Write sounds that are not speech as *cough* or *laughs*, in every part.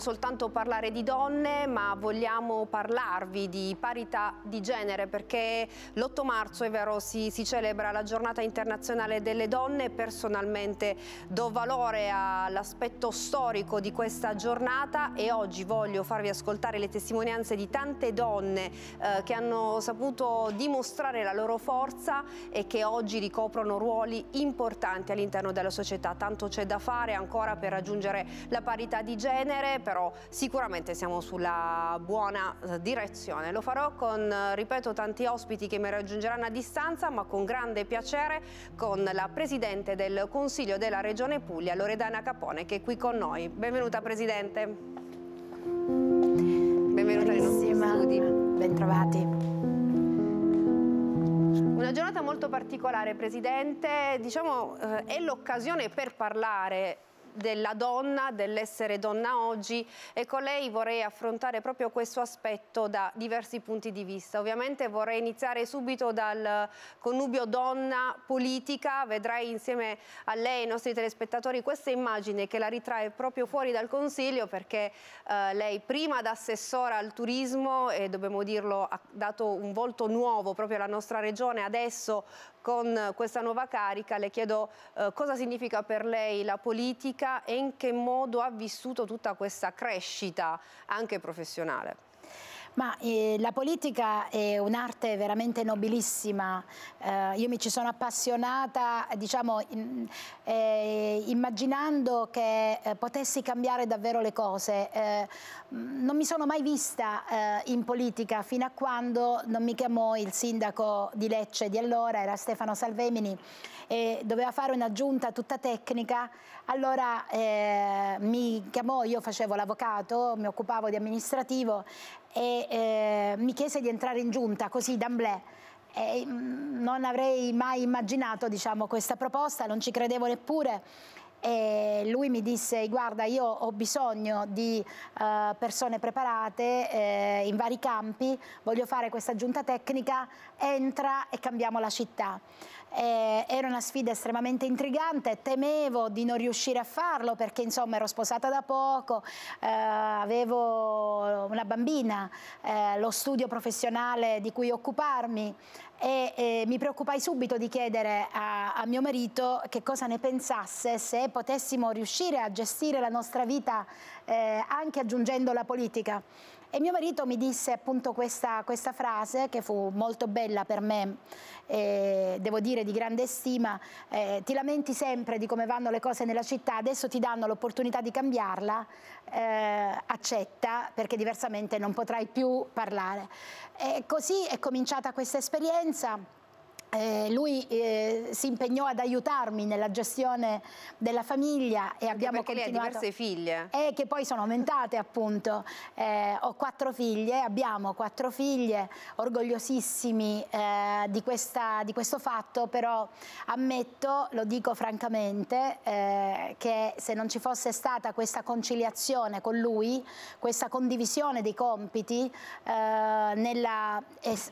soltanto parlare di donne, ma vogliamo parlarvi di parità di genere, perché l'8 marzo, è vero, si, si celebra la giornata internazionale delle donne. Personalmente do valore all'aspetto storico di questa giornata e oggi voglio farvi ascoltare le testimonianze di tante donne eh, che hanno saputo dimostrare la loro forza e che oggi ricoprono ruoli importanti all'interno della società. Tanto c'è da fare ancora per raggiungere la parità di genere, però sicuramente siamo sulla buona eh, direzione. Lo farò con, eh, ripeto, tanti ospiti che mi raggiungeranno a distanza, ma con grande piacere con la Presidente del Consiglio della Regione Puglia, Loredana Capone, che è qui con noi. Benvenuta Presidente. Benvenuta ai nostri studi. Bentrovati. Una giornata molto particolare, Presidente, diciamo eh, è l'occasione per parlare della donna, dell'essere donna oggi e con lei vorrei affrontare proprio questo aspetto da diversi punti di vista. Ovviamente vorrei iniziare subito dal connubio donna-politica, vedrai insieme a lei e ai nostri telespettatori questa immagine che la ritrae proprio fuori dal Consiglio perché eh, lei prima da assessora al turismo e dobbiamo dirlo ha dato un volto nuovo proprio alla nostra regione, adesso con questa nuova carica le chiedo eh, cosa significa per lei la politica e in che modo ha vissuto tutta questa crescita anche professionale. Ma eh, la politica è un'arte veramente nobilissima, eh, io mi ci sono appassionata diciamo, in, eh, immaginando che eh, potessi cambiare davvero le cose. Eh, non mi sono mai vista eh, in politica fino a quando non mi chiamò il sindaco di Lecce di allora, era Stefano Salvemini, e doveva fare una giunta tutta tecnica, allora mi chiamò, io facevo l'avvocato, mi occupavo di amministrativo e eh, mi chiese di entrare in giunta così d'amblè. E, mm, non avrei mai immaginato diciamo, questa proposta, non ci credevo neppure e lui mi disse guarda io ho bisogno di uh, persone preparate eh, in vari campi, voglio fare questa giunta tecnica entra e cambiamo la città. Eh, era una sfida estremamente intrigante, temevo di non riuscire a farlo perché insomma ero sposata da poco, eh, avevo una bambina, eh, lo studio professionale di cui occuparmi e, e eh, mi preoccupai subito di chiedere a, a mio marito che cosa ne pensasse se potessimo riuscire a gestire la nostra vita eh, anche aggiungendo la politica. E mio marito mi disse appunto questa, questa frase che fu molto bella per me, eh, devo dire di grande stima, eh, ti lamenti sempre di come vanno le cose nella città, adesso ti danno l'opportunità di cambiarla, eh, accetta perché diversamente non potrai più parlare. E così è cominciata questa esperienza eh, lui eh, si impegnò ad aiutarmi nella gestione della famiglia e abbiamo perché continuato. Perché lei ha diverse figlie. E eh, che poi sono aumentate appunto. Eh, ho quattro figlie, abbiamo quattro figlie, orgogliosissimi eh, di, questa, di, questo fatto, però ammetto, lo dico francamente, eh, che se non ci fosse stata questa conciliazione con lui, questa condivisione dei compiti, nella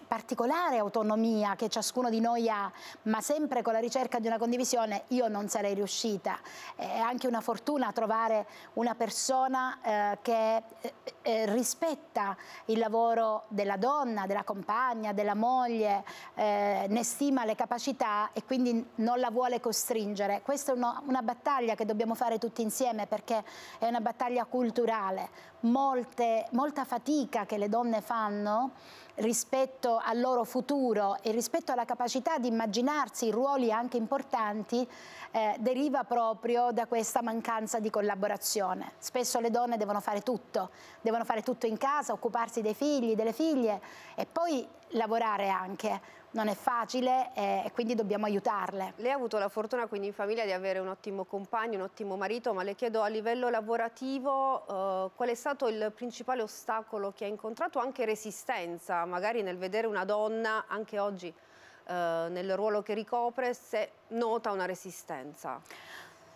particolare autonomia che ciascuno di noi noia, ma sempre con la ricerca di una condivisione, io non sarei riuscita. È anche una fortuna trovare una persona eh, che eh, eh, rispetta il lavoro della donna, della compagna, della moglie, eh, ne stima le capacità e quindi non la vuole costringere. Questa è uno, una battaglia che dobbiamo fare tutti insieme perché è una battaglia culturale. Molte, molta fatica che le donne fanno rispetto al loro futuro e rispetto alla capacità di immaginarsi ruoli anche importanti eh, deriva proprio da questa mancanza di collaborazione. Spesso le donne devono fare tutto, devono fare tutto in casa, occuparsi dei figli, delle figlie e poi lavorare anche non è facile eh, e quindi dobbiamo aiutarle. Lei ha avuto la fortuna quindi in famiglia di avere un ottimo compagno, un ottimo marito, ma le chiedo a livello lavorativo eh, qual è stato il principale ostacolo che ha incontrato, anche resistenza, magari nel vedere una donna anche oggi eh, nel ruolo che ricopre, se nota una resistenza.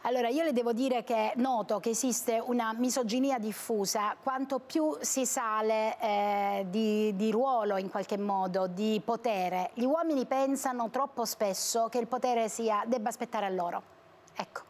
Allora, io le devo dire che noto che esiste una misoginia diffusa, quanto più si sale eh, di, di, ruolo in qualche modo, di potere. Gli uomini pensano troppo spesso che il potere sia, debba aspettare a loro. Ecco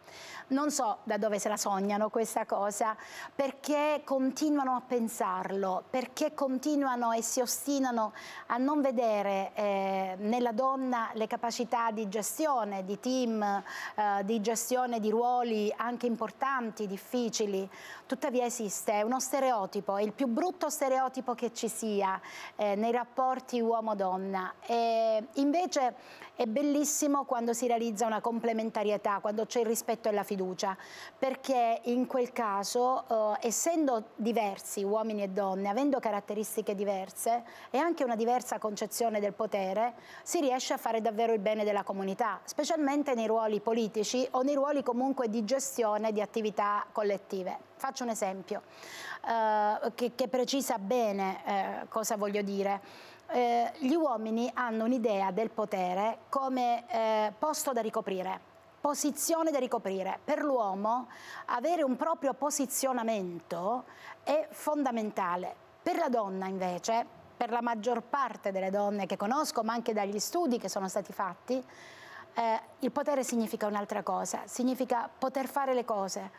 non so da dove se la sognano questa cosa, perché continuano a pensarlo, perché continuano e si ostinano a non vedere eh, nella donna le capacità di gestione, di team, eh, di gestione di ruoli anche importanti, difficili. Tuttavia esiste, è uno stereotipo, è il più brutto stereotipo che ci sia eh, nei rapporti uomo-donna. invece è bellissimo quando si realizza una complementarietà, quando c'è il rispetto e la fiducia fiducia, perché in quel caso, eh, essendo diversi uomini e donne, avendo caratteristiche diverse e anche una diversa concezione del potere, si riesce a fare davvero il bene della comunità, specialmente nei ruoli politici o nei ruoli comunque di gestione di attività collettive. Faccio un esempio eh, che, che, precisa bene eh, cosa voglio dire. Eh, gli uomini hanno un'idea del potere come eh, posto da ricoprire posizione da ricoprire. Per l'uomo avere un proprio posizionamento è fondamentale. Per la donna invece, per la maggior parte delle donne che conosco, ma anche dagli studi che sono stati fatti, eh, il potere significa un'altra cosa, significa poter fare le cose,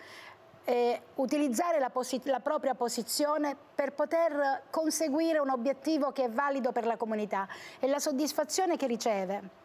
eh, utilizzare la, posi la propria posizione per poter conseguire un obiettivo che è valido per la comunità e la soddisfazione che riceve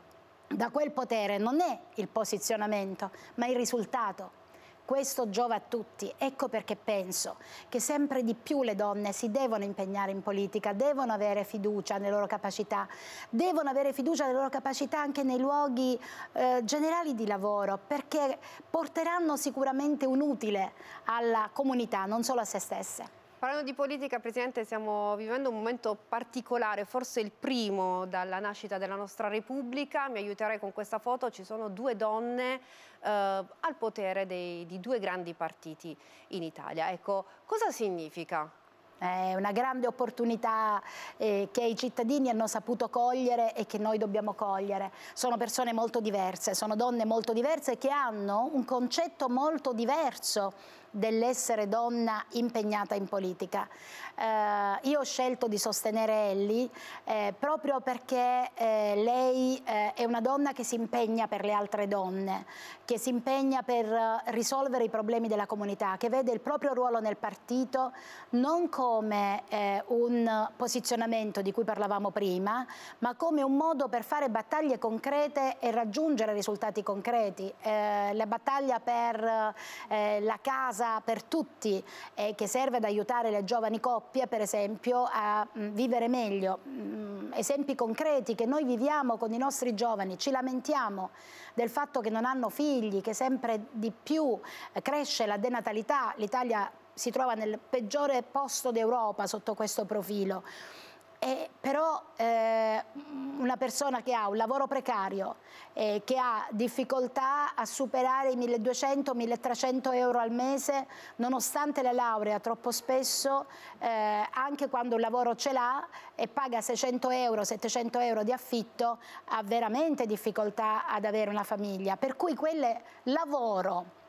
da quel potere non è il posizionamento, ma il risultato. Questo giova a tutti, ecco perché penso che sempre di più le donne si devono impegnare in politica, devono avere fiducia nelle loro capacità, devono avere fiducia nelle loro capacità anche nei luoghi eh, generali di lavoro, perché porteranno sicuramente un utile alla comunità, non solo a se stesse. Parlando di politica, Presidente, stiamo vivendo un momento particolare, forse il primo dalla nascita della nostra Repubblica. Mi aiuterei con questa foto, ci sono due donne eh, al potere dei, di due grandi partiti in Italia. Ecco, cosa significa è una grande opportunità eh, che i cittadini hanno saputo cogliere e che noi dobbiamo cogliere. Sono persone molto diverse, sono donne molto diverse che hanno un concetto molto diverso dell'essere donna impegnata in politica. Eh, io ho scelto di sostenere Elli eh, proprio perché eh, lei eh, è una donna che si impegna per le altre donne, che si impegna per risolvere i problemi della comunità, che vede il proprio ruolo nel partito non come eh, un posizionamento di cui parlavamo prima, ma come un modo per fare battaglie concrete e raggiungere risultati concreti. Eh, la battaglia per la casa, casa per tutti e che serve ad aiutare le giovani coppie per esempio a mm, vivere meglio, mm, esempi concreti che noi viviamo con i nostri giovani, ci lamentiamo del fatto che non hanno figli, che sempre di più eh, cresce la denatalità, l'Italia si trova nel peggiore posto d'Europa sotto questo profilo. Eh, però eh, una persona che ha un lavoro precario, eh, che ha difficoltà a superare i 1200-1300 euro al mese, nonostante la laurea, troppo spesso, eh, anche quando un lavoro ce l'ha e paga 600 euro, 700 euro di affitto, ha veramente difficoltà ad avere una famiglia. Per cui quel lavoro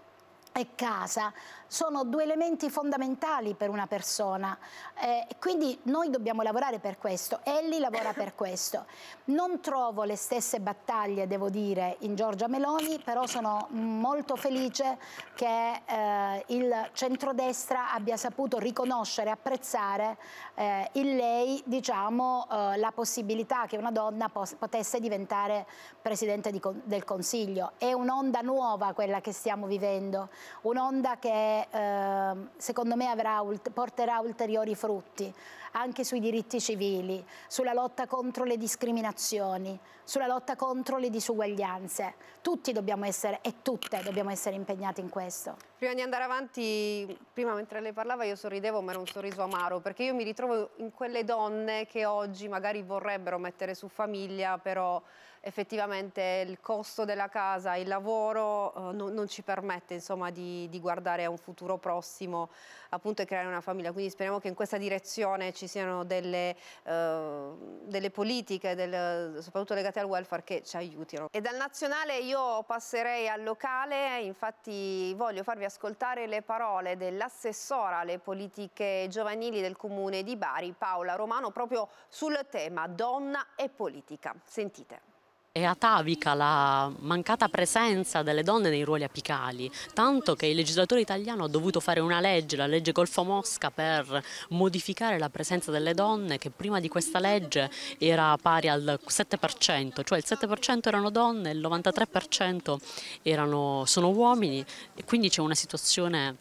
e casa sono due elementi fondamentali per una persona. Eh, quindi noi dobbiamo lavorare per questo, Elli lavora per *laughs* questo. Non trovo le stesse battaglie, devo dire, in Giorgia Meloni, però sono molto felice che eh, il centrodestra abbia saputo riconoscere, apprezzare eh, in lei diciamo, eh, la possibilità che una donna potesse diventare Presidente di, del Consiglio. È un'onda nuova quella che stiamo vivendo, un'onda che Ehm, secondo me avrà, porterà ulteriori frutti anche sui diritti civili, sulla lotta contro le discriminazioni, sulla lotta contro le disuguaglianze. Tutti dobbiamo essere e tutte dobbiamo essere impegnati in questo. Prima di andare avanti, prima mentre lei parlava io sorridevo ma era un sorriso amaro perché io mi ritrovo in quelle donne che oggi magari vorrebbero mettere su famiglia però effettivamente il costo della casa, il lavoro eh, non, non, ci permette insomma, di, di, guardare a un futuro prossimo appunto e creare una famiglia. Quindi speriamo che in questa direzione ci siano delle, eh, delle politiche, del, soprattutto legate al welfare, che ci aiutino. E dal nazionale io passerei al locale, infatti voglio farvi ascoltare le parole dell'assessora alle politiche giovanili del comune di Bari, Paola Romano, proprio sul tema donna e politica. Sentite. È atavica la mancata presenza delle donne nei ruoli apicali, tanto che il legislatore italiano ha dovuto fare una legge, la legge Golfo Mosca, per modificare la presenza delle donne che prima di questa legge era pari al 7%, cioè il 7% erano donne, il 93% erano, sono uomini e quindi c'è una situazione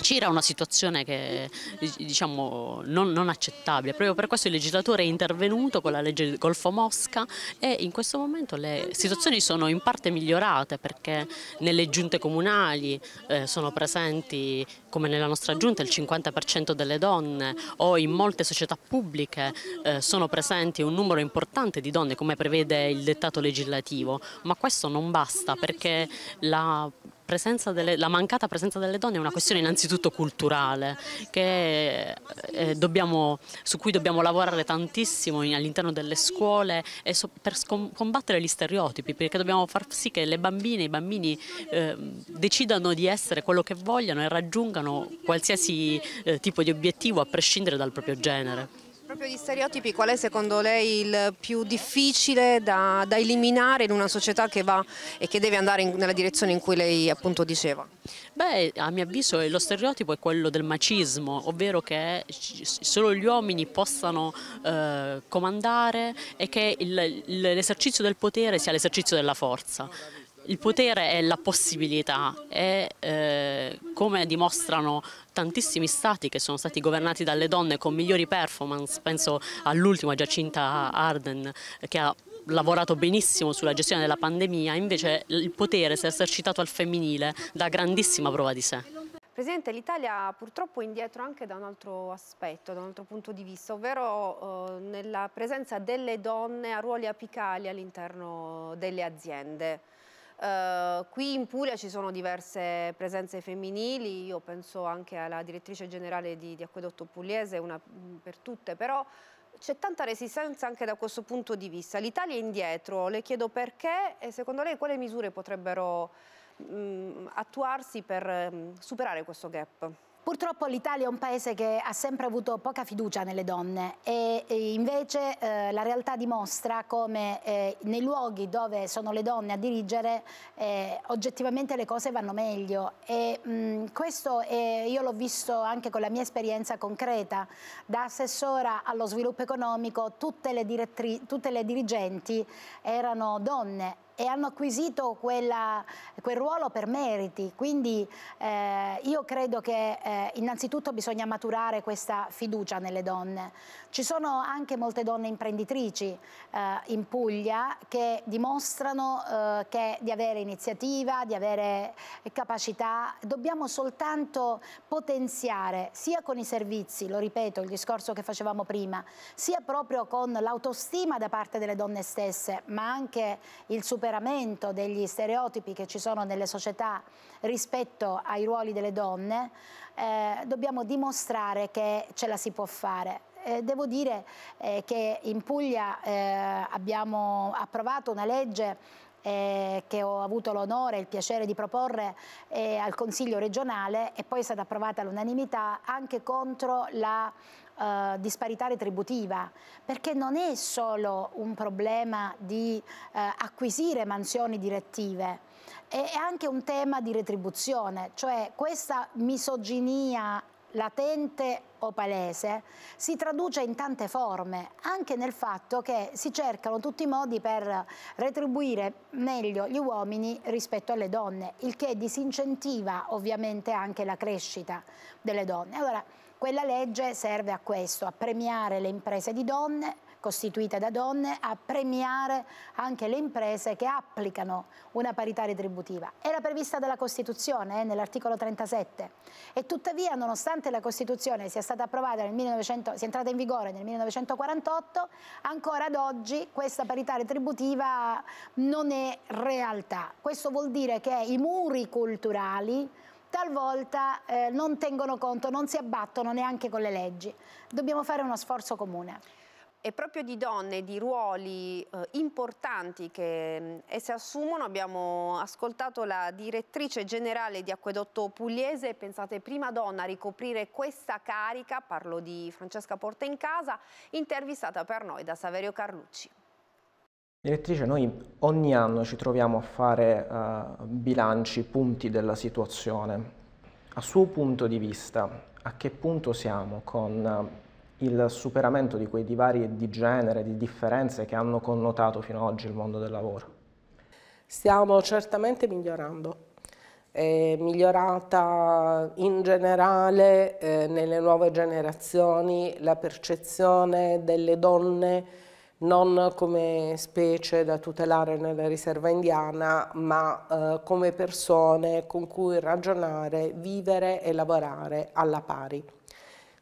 c'era una situazione che diciamo non, non, accettabile, proprio per questo il legislatore è intervenuto con la legge del Golfo Mosca e in questo momento le situazioni sono in parte migliorate perché nelle giunte comunali eh, sono presenti come nella nostra giunta il 50% delle donne o in molte società pubbliche eh, sono presenti un numero importante di donne come prevede il dettato legislativo, ma questo non basta perché la delle, la mancata presenza delle donne è una questione innanzitutto culturale che, eh, dobbiamo, su cui dobbiamo lavorare tantissimo all'interno delle scuole so, per combattere gli stereotipi perché dobbiamo far sì che le bambine e i bambini eh, decidano di essere quello che vogliono e raggiungano qualsiasi eh, tipo di obiettivo a prescindere dal proprio genere. Proprio gli stereotipi, qual è secondo lei il più difficile da, da eliminare in una società che va e che deve andare in, nella direzione in cui lei appunto diceva? Beh, a mio avviso eh, lo stereotipo è quello del macismo, ovvero che solo gli uomini possano eh, comandare e che l'esercizio del potere sia l'esercizio della forza. Il potere è la possibilità e eh, come dimostrano tantissimi stati che sono stati governati dalle donne con migliori performance, penso all'ultima Giacinta Arden che ha lavorato benissimo sulla gestione della pandemia, invece il potere si è esercitato al femminile da grandissima prova di sé. Presidente, l'Italia purtroppo è indietro anche da un altro aspetto, da un altro punto di vista, ovvero eh, nella presenza delle donne a ruoli apicali all'interno delle aziende. Eh, qui in Puglia ci sono diverse presenze femminili, io penso anche alla direttrice generale di, di Acquedotto Pugliese, una mm, per tutte, però c'è tanta resistenza anche da questo punto di vista. L'Italia è indietro, le chiedo perché e secondo lei quali misure potrebbero mh, mm, attuarsi per mh, mm, superare questo gap? Purtroppo l'Italia è un paese che ha sempre avuto poca fiducia nelle donne e, e invece eh, la realtà dimostra come eh, nei luoghi dove sono le donne a dirigere eh, oggettivamente le cose vanno meglio e mh, mm, questo è, io l'ho visto anche con la mia esperienza concreta da assessora allo sviluppo economico tutte le, tutte le dirigenti erano donne e hanno acquisito quella, quel ruolo per meriti. Quindi eh, io credo che eh, innanzitutto bisogna maturare questa fiducia nelle donne. Ci sono anche molte donne imprenditrici eh, in Puglia che dimostrano eh, che di avere iniziativa, di avere capacità. Dobbiamo soltanto potenziare sia con i servizi, lo ripeto, il discorso che facevamo prima, sia proprio con l'autostima da parte delle donne stesse, ma anche il superamento superamento degli stereotipi che ci sono nelle società rispetto ai ruoli delle donne, eh, dobbiamo dimostrare che ce la si può fare. Eh, devo dire eh, che in Puglia eh, abbiamo approvato una legge eh, che ho avuto l'onore e il piacere di proporre eh, al Consiglio regionale e poi è stata approvata all'unanimità anche contro la eh, disparità retributiva, perché non è solo un problema di eh, acquisire mansioni direttive, è anche un tema di retribuzione, cioè questa misoginia latente o palese si traduce in tante forme, anche nel fatto che si cercano tutti i modi per retribuire meglio gli uomini rispetto alle donne, il che disincentiva ovviamente anche la crescita delle donne. Allora, quella legge serve a questo, a premiare le imprese di donne, costituite da donne a premiare anche le imprese che applicano una parità retributiva. Era prevista dalla Costituzione, eh, nell'articolo 37, e tuttavia nonostante la Costituzione sia stata approvata nel 1900, sia entrata in vigore nel 1948, ancora ad oggi questa parità retributiva non è realtà. Questo vuol dire che i muri culturali talvolta eh, non tengono conto, non si abbattono neanche con le leggi. Dobbiamo fare uno sforzo comune. E proprio di donne, di ruoli eh, importanti che esse assumono, abbiamo ascoltato la direttrice generale di Acquedotto Pugliese, pensate prima donna a ricoprire questa carica, parlo di Francesca Porta in Casa, intervistata per noi da Saverio Carlucci. Direttrice, noi ogni anno ci troviamo a fare uh, bilanci, punti della situazione. A suo punto di vista, a che punto siamo con uh, il superamento di quei divari di genere, di differenze che hanno connotato fino ad oggi il mondo del lavoro? Stiamo certamente migliorando. È migliorata in generale eh, nelle nuove generazioni la percezione delle donne non come specie da tutelare nella riserva indiana, ma eh, come persone con cui ragionare, vivere e lavorare alla pari.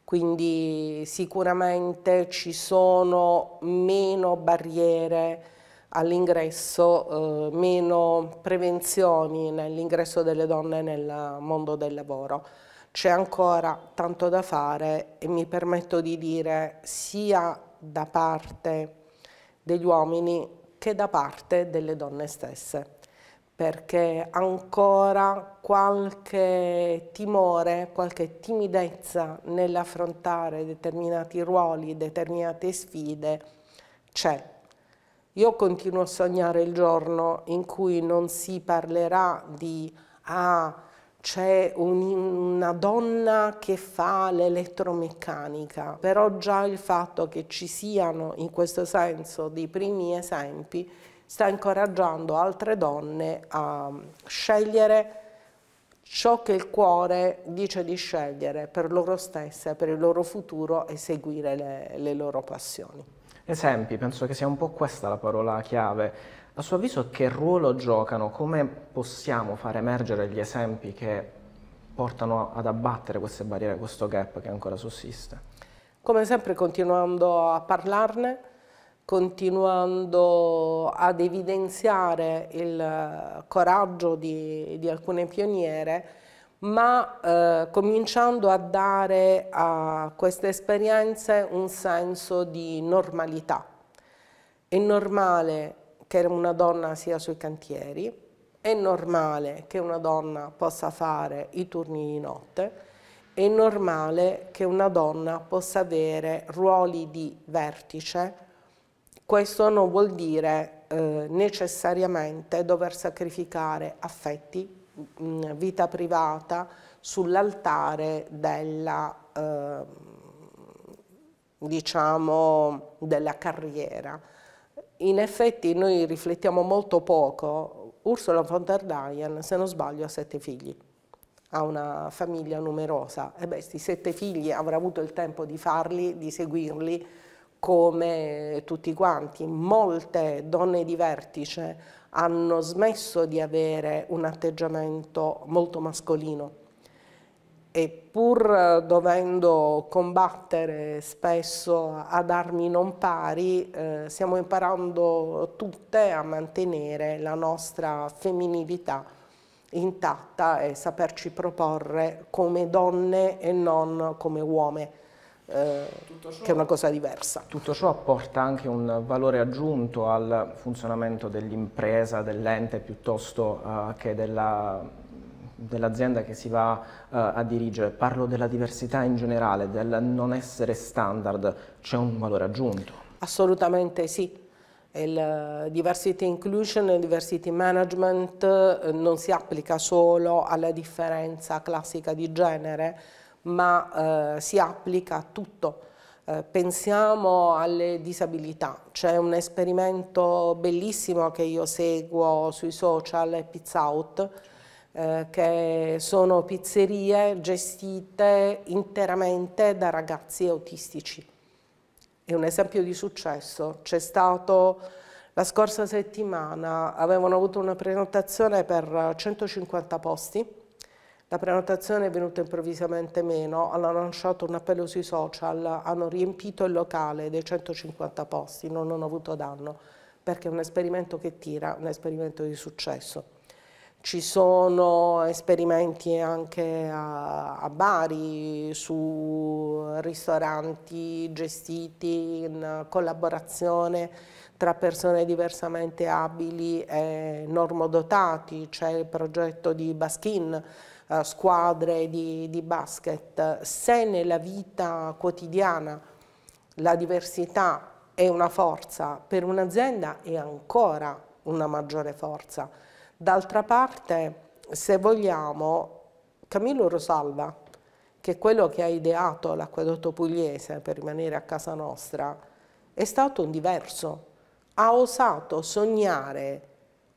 Quindi sicuramente ci sono meno barriere all'ingresso, eh, meno prevenzioni nell'ingresso delle donne nel mondo del lavoro c'è ancora tanto da fare e mi permetto di dire sia da parte degli uomini che da parte delle donne stesse perché ancora qualche timore, qualche timidezza nell'affrontare determinati ruoli, determinate sfide c'è. Io continuo a sognare il giorno in cui non si parlerà di ah, c'è una donna che fa l'elettromeccanica, però già il fatto che ci siano in questo senso dei primi esempi sta incoraggiando altre donne a scegliere ciò che il cuore dice di scegliere per loro stesse, per il loro futuro e seguire le, le loro passioni. Esempi, penso che sia un po' questa la parola chiave. A suo avviso che ruolo giocano? Come possiamo far emergere gli esempi che portano ad abbattere queste barriere, questo gap che ancora sussiste? Come sempre continuando a parlarne, continuando ad evidenziare il coraggio di, di alcune pioniere, ma eh, cominciando a dare a queste esperienze un senso di normalità. È normale che una donna sia sui cantieri, è normale che una donna possa fare i turni di notte, è normale che una donna possa avere ruoli di vertice. Questo non vuol dire eh, necessariamente dover sacrificare affetti, Mm, vita privata sull'altare della, eh, diciamo, della carriera. In effetti noi riflettiamo molto poco, Ursula von der Leyen, se non sbaglio, ha sette figli, ha una famiglia numerosa, e beh, questi sette figli avrà avuto il tempo di farli, di seguirli, come tutti quanti. Molte donne di vertice hanno smesso di avere un atteggiamento molto mascolino e pur eh, dovendo combattere spesso ad armi non pari, eh, stiamo imparando tutte a mantenere la nostra femminilità intatta e saperci proporre come donne e non come uomini che è una cosa diversa. Tutto ciò apporta anche un valore aggiunto al funzionamento dell'impresa, dell'ente piuttosto uh, che dell'azienda che si va uh, a dirigere. Parlo della diversità in generale, del non essere standard, c'è un valore aggiunto. Assolutamente sì. Il eh, diversity inclusion e diversity management non si applica solo alla differenza classica di genere, ma eh, si applica a tutto. Eh, pensiamo alle disabilità, c'è un esperimento bellissimo che io seguo sui social, Pizza Out, eh, che sono pizzerie gestite interamente da ragazzi autistici. È un esempio di successo, c'è stato la scorsa settimana, avevano avuto una prenotazione per 150 posti, la prenotazione è venuta improvvisamente meno, hanno lanciato un appello sui social, hanno riempito il locale dei 150 posti, non hanno avuto danno, perché è un esperimento che tira, un esperimento di successo. Ci sono esperimenti anche a, a Bari su ristoranti gestiti in collaborazione tra persone diversamente abili e normodotati, c'è il progetto di Baskin, eh, squadre di, di basket, se nella vita quotidiana la diversità è una forza, per un'azienda è ancora una maggiore forza. D'altra parte, se vogliamo, Camillo Rosalva, che è quello che ha ideato l'acquedotto pugliese per rimanere a casa nostra, è stato un diverso. Ha osato sognare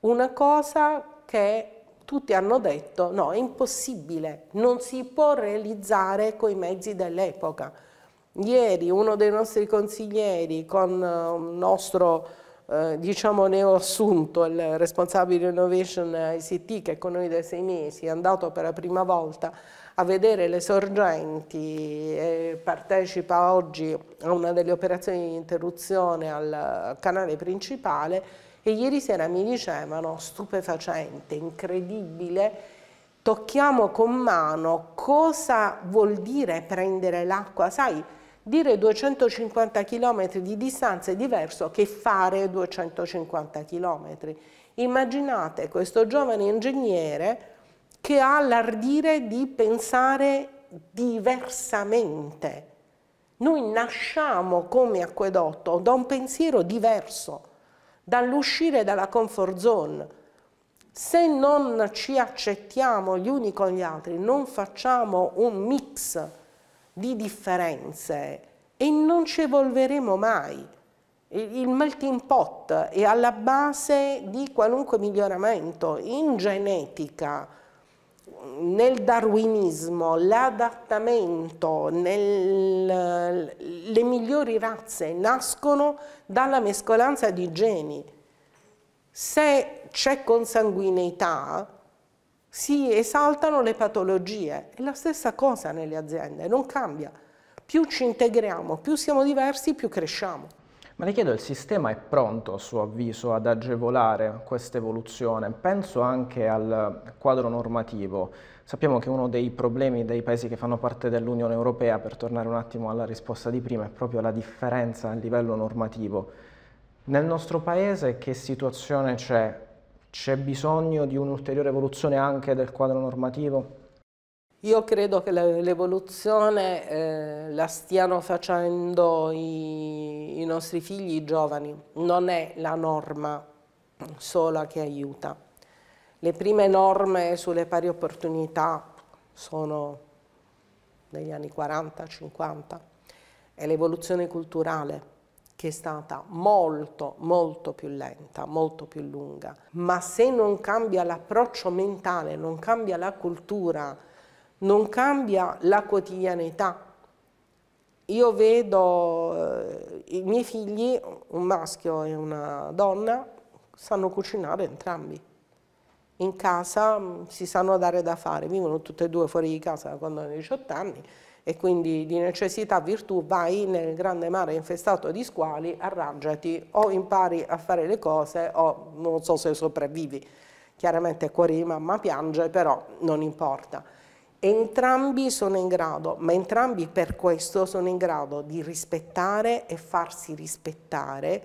una cosa che tutti hanno detto no, è impossibile, non si può realizzare con i mezzi dell'epoca. Ieri uno dei nostri consiglieri con il eh, nostro eh, diciamo neoassunto, il responsabile innovation ICT che è con noi da sei mesi, è andato per la prima volta a vedere le sorgenti e partecipa oggi a una delle operazioni di interruzione al canale principale e ieri sera mi dicevano, stupefacente, incredibile, tocchiamo con mano cosa vuol dire prendere l'acqua, sai, dire 250 km di distanza è diverso che fare 250 km. Immaginate questo giovane ingegnere che ha l'ardire di pensare diversamente. Noi nasciamo come acquedotto da un pensiero diverso dall'uscire dalla comfort zone. Se non ci accettiamo gli uni con gli altri, non facciamo un mix di differenze e non ci evolveremo mai. Il melting pot è alla base di qualunque miglioramento in genetica, nel darwinismo l'adattamento, le migliori razze nascono dalla mescolanza di geni. Se c'è consanguineità si esaltano le patologie. È la stessa cosa nelle aziende, non cambia. Più ci integriamo, più siamo diversi, più cresciamo. Ma le chiedo, il sistema è pronto a suo avviso ad agevolare questa evoluzione? Penso anche al quadro normativo. Sappiamo che uno dei problemi dei paesi che fanno parte dell'Unione Europea, per tornare un attimo alla risposta di prima, è proprio la differenza a livello normativo. Nel nostro paese che situazione c'è? C'è bisogno di un'ulteriore evoluzione anche del quadro normativo? Io credo che l'evoluzione eh, la stiano facendo i, i, nostri figli, i giovani. Non è la norma sola che aiuta. Le prime norme sulle pari opportunità sono negli anni 40-50. È l'evoluzione culturale che è stata molto, molto più lenta, molto più lunga. Ma se non cambia l'approccio mentale, non cambia la cultura, non cambia la quotidianità. Io vedo eh, i miei figli, un maschio e una donna, sanno cucinare entrambi. In casa mm, si sanno dare da fare, vivono tutte e due fuori di casa quando hanno 18 anni e quindi di necessità virtù vai nel grande mare infestato di squali, arrangiati o impari a fare le cose o non so se sopravvivi. Chiaramente il cuore di mamma piange, però non importa. Entrambi sono in grado, ma entrambi per questo sono in grado di rispettare e farsi rispettare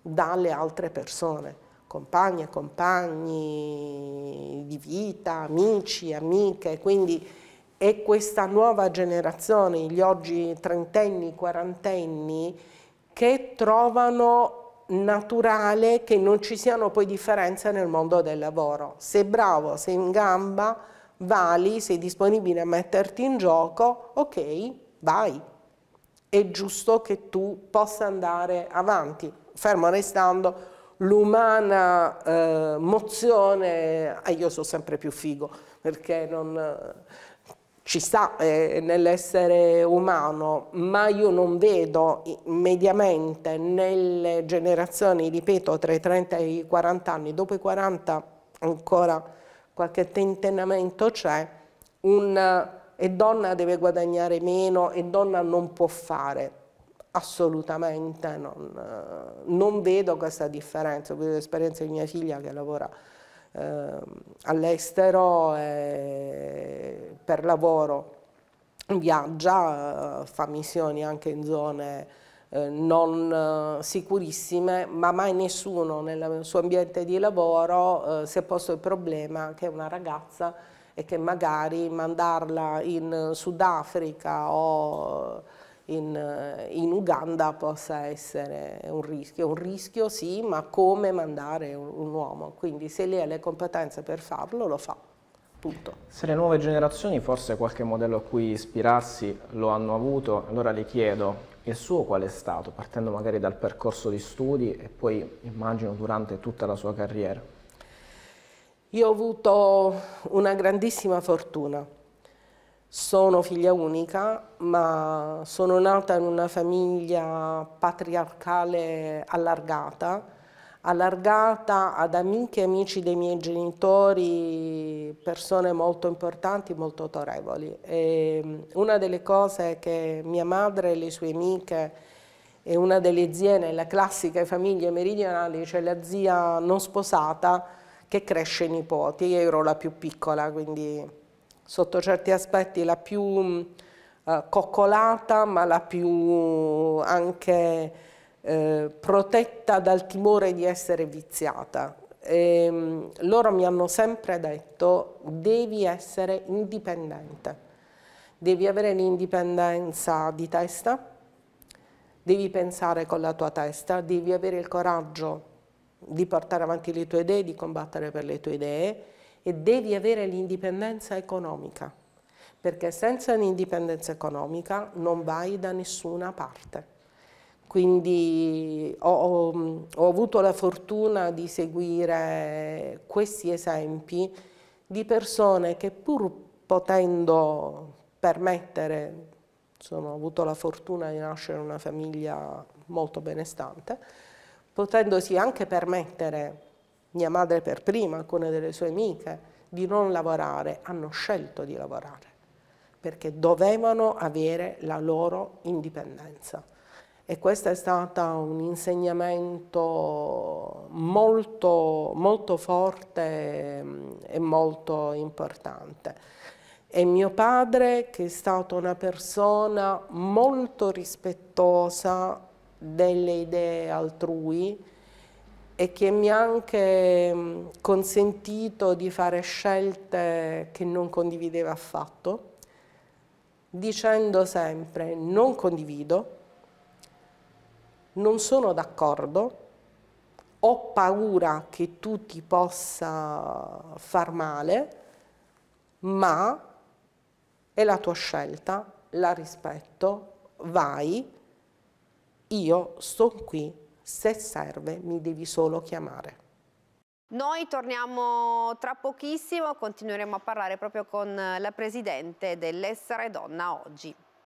dalle altre persone, compagne, compagni di vita, amici, amiche, quindi è questa nuova generazione, gli oggi trentenni, quarantenni, che trovano naturale che non ci siano poi differenze nel mondo del lavoro. Sei bravo, sei in gamba, Vali, sei disponibile a metterti in gioco, ok, vai. È giusto che tu possa andare avanti, fermo restando l'umana eh, mozione, ah, io sono sempre più figo, perché non, eh, ci sta eh, nell'essere umano, ma io non vedo mediamente nelle generazioni, ripeto, tra i 30 e i 40 anni, dopo i 40 ancora qualche tentennamento c'è, un eh, e donna deve guadagnare meno e donna non può fare. Assolutamente non, eh, non vedo questa differenza, ho l'esperienza di mia figlia che lavora eh, all'estero per lavoro, viaggia, eh, fa missioni anche in zone eh, non eh, sicurissime, ma mai nessuno nel suo ambiente di lavoro eh, si è posto il problema che una ragazza e che magari mandarla in Sudafrica o in, in, Uganda possa essere un rischio. Un rischio sì, ma come mandare un, un uomo? Quindi se lei ha le competenze per farlo, lo fa. Punto. Se le nuove generazioni forse qualche modello a cui ispirarsi lo hanno avuto, allora le chiedo il suo qual è stato, partendo magari dal percorso di studi e poi immagino durante tutta la sua carriera? Io ho avuto una grandissima fortuna. Sono figlia unica, ma sono nata in una famiglia patriarcale allargata, allargata ad amiche e amici dei miei genitori, persone molto importanti, molto autorevoli. E mm, una delle cose che mia madre e le sue amiche e una delle zie nella classica famiglia meridionale, cioè la zia non sposata che cresce i nipoti, io ero la più piccola, quindi sotto certi aspetti la più mm, eh, coccolata, ma la più anche eh, protetta dal timore di essere viziata. E, ehm, loro mi hanno sempre detto devi essere indipendente, devi avere l'indipendenza di testa, devi pensare con la tua testa, devi avere il coraggio di portare avanti le tue idee, di combattere per le tue idee e devi avere l'indipendenza economica, perché senza l'indipendenza economica non vai da nessuna parte. Quindi ho, ho avuto la fortuna di seguire questi esempi di persone che pur potendo permettere, sono, ho avuto la fortuna di nascere in una famiglia molto benestante, potendosi anche permettere, mia madre per prima, alcune delle sue amiche, di non lavorare, hanno scelto di lavorare, perché dovevano avere la loro indipendenza e questo è stato un insegnamento molto, molto forte mm, e molto importante. E mio padre, che è stato una persona molto rispettosa delle idee altrui e che mi ha anche mm, consentito di fare scelte che non condivideva affatto, dicendo sempre non condivido, non sono d'accordo, ho paura che tu ti possa far male, ma è la tua scelta, la rispetto, vai, io sto qui, se serve mi devi solo chiamare. Noi torniamo tra pochissimo, continueremo a parlare proprio con la presidente dell'Essere Donna oggi.